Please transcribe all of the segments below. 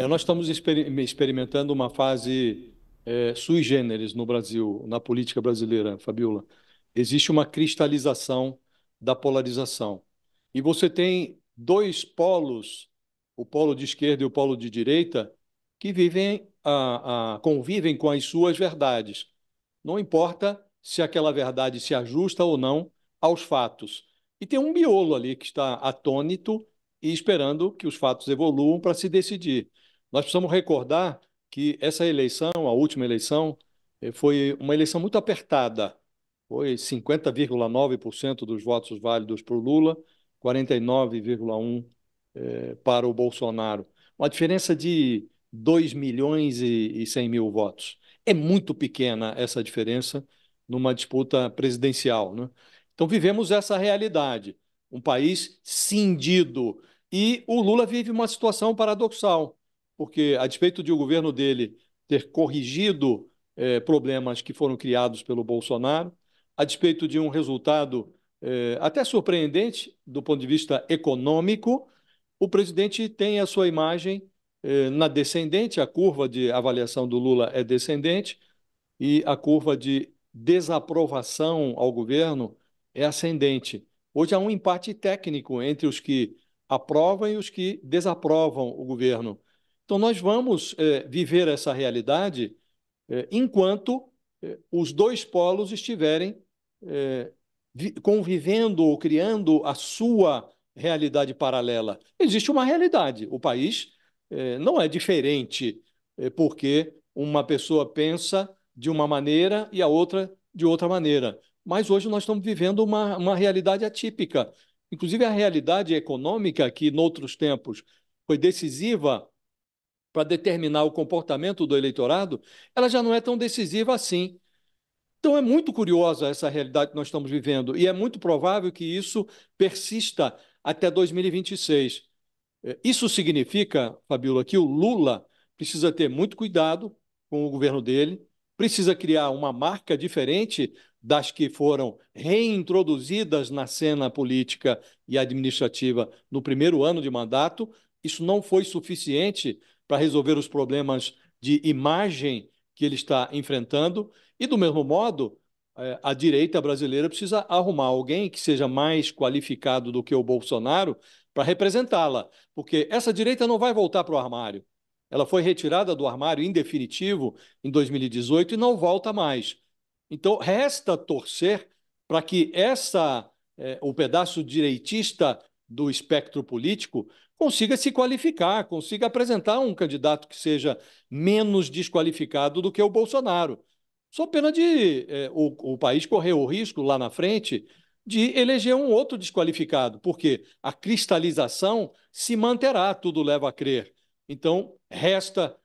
É, nós estamos experimentando uma fase é, sui generis no Brasil, na política brasileira, Fabiola. Existe uma cristalização da polarização. E você tem dois polos, o polo de esquerda e o polo de direita, que vivem a, a, convivem com as suas verdades. Não importa se aquela verdade se ajusta ou não aos fatos. E tem um miolo ali que está atônito e esperando que os fatos evoluam para se decidir. Nós precisamos recordar que essa eleição, a última eleição, eh, foi uma eleição muito apertada. Foi 50,9% dos votos válidos para o Lula, 49,1% eh, para o Bolsonaro. Uma diferença de 2 milhões e, e 100 mil votos. É muito pequena essa diferença numa disputa presidencial. Né? Então, vivemos essa realidade. Um país cindido. E o Lula vive uma situação paradoxal porque a despeito de o governo dele ter corrigido eh, problemas que foram criados pelo Bolsonaro, a despeito de um resultado eh, até surpreendente do ponto de vista econômico, o presidente tem a sua imagem eh, na descendente, a curva de avaliação do Lula é descendente e a curva de desaprovação ao governo é ascendente. Hoje há um empate técnico entre os que aprovam e os que desaprovam o governo. Então, nós vamos é, viver essa realidade é, enquanto é, os dois polos estiverem convivendo ou criando a sua realidade paralela. Existe uma realidade. O país não é diferente porque uma pessoa pensa de uma maneira e a outra de outra maneira. Mas hoje nós estamos vivendo uma, uma realidade atípica. Inclusive, a realidade econômica, que, noutros outros tempos, foi decisiva para determinar o comportamento do eleitorado, ela já não é tão decisiva assim. Então é muito curiosa essa realidade que nós estamos vivendo e é muito provável que isso persista até 2026. É, isso significa, Fabíola, que o Lula precisa ter muito cuidado com o governo dele, precisa criar uma marca diferente das que foram reintroduzidas na cena política e administrativa no primeiro ano de mandato. Isso não foi suficiente para resolver os problemas de imagem que ele está enfrentando. E, do mesmo modo, é, a direita brasileira precisa arrumar alguém que seja mais qualificado do que o Bolsonaro para representá-la, porque essa direita não vai voltar para o armário. Ela foi retirada do armário em definitivo em 2018 e não volta mais. Então, resta torcer para que essa, é, o pedaço direitista do espectro político consiga se qualificar, consiga apresentar um candidato que seja menos desqualificado do que o Bolsonaro. Só pena de eh, o, o país correr o risco lá na frente de eleger um outro desqualificado, porque a cristalização se manterá, tudo leva a crer. Então, resta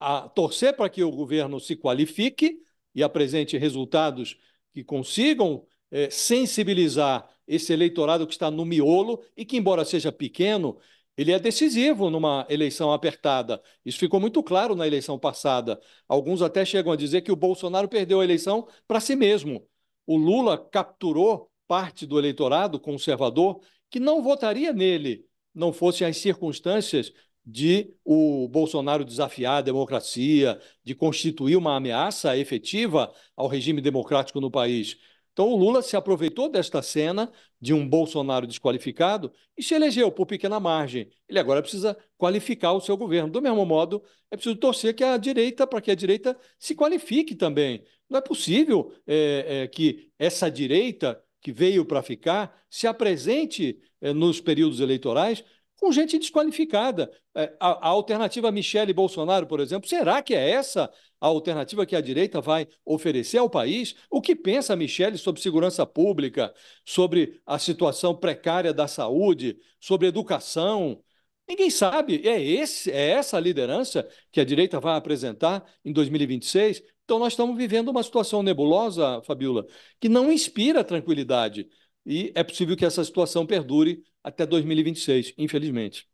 a torcer para que o governo se qualifique e apresente resultados que consigam eh, sensibilizar esse eleitorado que está no miolo e que, embora seja pequeno, ele é decisivo numa eleição apertada. Isso ficou muito claro na eleição passada. Alguns até chegam a dizer que o Bolsonaro perdeu a eleição para si mesmo. O Lula capturou parte do eleitorado conservador que não votaria nele, não fossem as circunstâncias de o Bolsonaro desafiar a democracia, de constituir uma ameaça efetiva ao regime democrático no país. Então o Lula se aproveitou desta cena de um Bolsonaro desqualificado e se elegeu por pequena margem. Ele agora precisa qualificar o seu governo. Do mesmo modo, é preciso torcer que a direita, para que a direita se qualifique também. Não é possível é, é, que essa direita que veio para ficar se apresente é, nos períodos eleitorais com gente desqualificada. É, a, a alternativa Michele Bolsonaro, por exemplo, será que é essa a alternativa que a direita vai oferecer ao país? O que pensa Michele sobre segurança pública, sobre a situação precária da saúde, sobre educação? Ninguém sabe. É, esse, é essa a liderança que a direita vai apresentar em 2026? Então, nós estamos vivendo uma situação nebulosa, Fabiola, que não inspira tranquilidade. E é possível que essa situação perdure até 2026, infelizmente.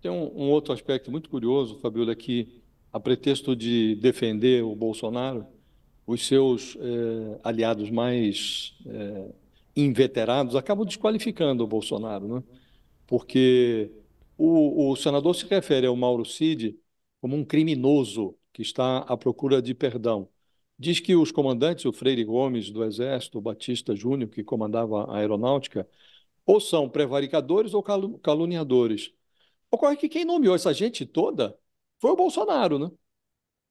Tem um, um outro aspecto muito curioso, Fabiola, que a pretexto de defender o Bolsonaro, os seus eh, aliados mais eh, inveterados acabam desqualificando o Bolsonaro, né? porque o, o, senador se refere ao Mauro Cid como um criminoso que está à procura de perdão. Diz que os comandantes, o Freire Gomes do Exército, o Batista Júnior, que comandava a aeronáutica, ou são prevaricadores ou caluniadores. Ocorre que quem nomeou essa gente toda foi o Bolsonaro, né?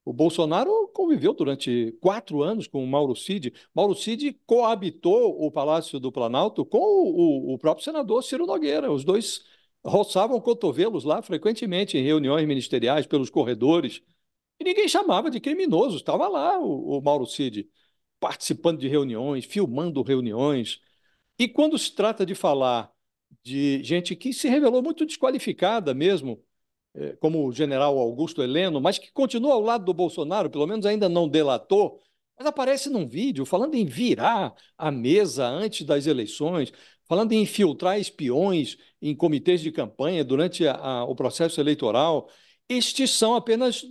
O Bolsonaro conviveu durante quatro anos com o Mauro Cid. Mauro Cid coabitou o Palácio do Planalto com o, o, o próprio senador Ciro Nogueira. Os dois roçavam cotovelos lá frequentemente em reuniões ministeriais, pelos corredores. E ninguém chamava de criminoso. Estava lá o, o Mauro Cid participando de reuniões, filmando reuniões, e quando se trata de falar de gente que se revelou muito desqualificada mesmo, é, como o general Augusto Heleno, mas que continua ao lado do Bolsonaro, pelo menos ainda não delatou, mas aparece num vídeo falando em virar a mesa antes das eleições, falando em infiltrar espiões em comitês de campanha durante a, a, o processo eleitoral. Estes são apenas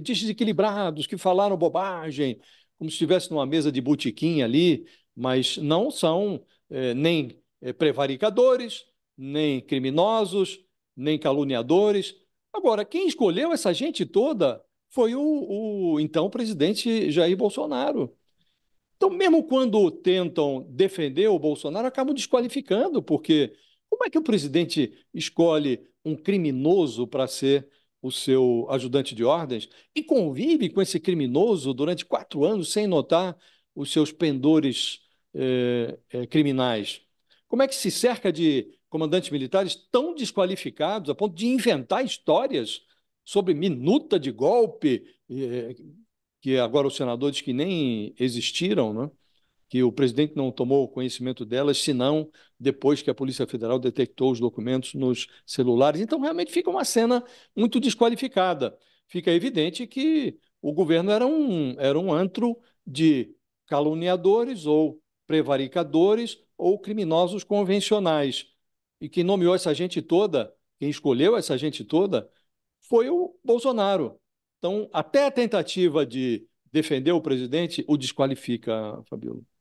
desequilibrados, que falaram bobagem, como se estivesse numa mesa de botiquim ali, mas não são é, nem é, prevaricadores, nem criminosos, nem caluniadores. Agora, quem escolheu essa gente toda foi o, o então presidente Jair Bolsonaro. Então, mesmo quando tentam defender o Bolsonaro, acabam desqualificando, porque como é que o presidente escolhe um criminoso para ser o seu ajudante de ordens e convive com esse criminoso durante quatro anos sem notar os seus pendores eh, eh, criminais. Como é que se cerca de comandantes militares tão desqualificados a ponto de inventar histórias sobre minuta de golpe, eh, que agora o senador diz que nem existiram, né? que o presidente não tomou conhecimento delas, senão depois que a Polícia Federal detectou os documentos nos celulares. Então, realmente fica uma cena muito desqualificada. Fica evidente que o governo era um, era um antro de caluniadores ou prevaricadores ou criminosos convencionais. E quem nomeou essa gente toda, quem escolheu essa gente toda, foi o Bolsonaro. Então, até a tentativa de defender o presidente o desqualifica, Fabiola.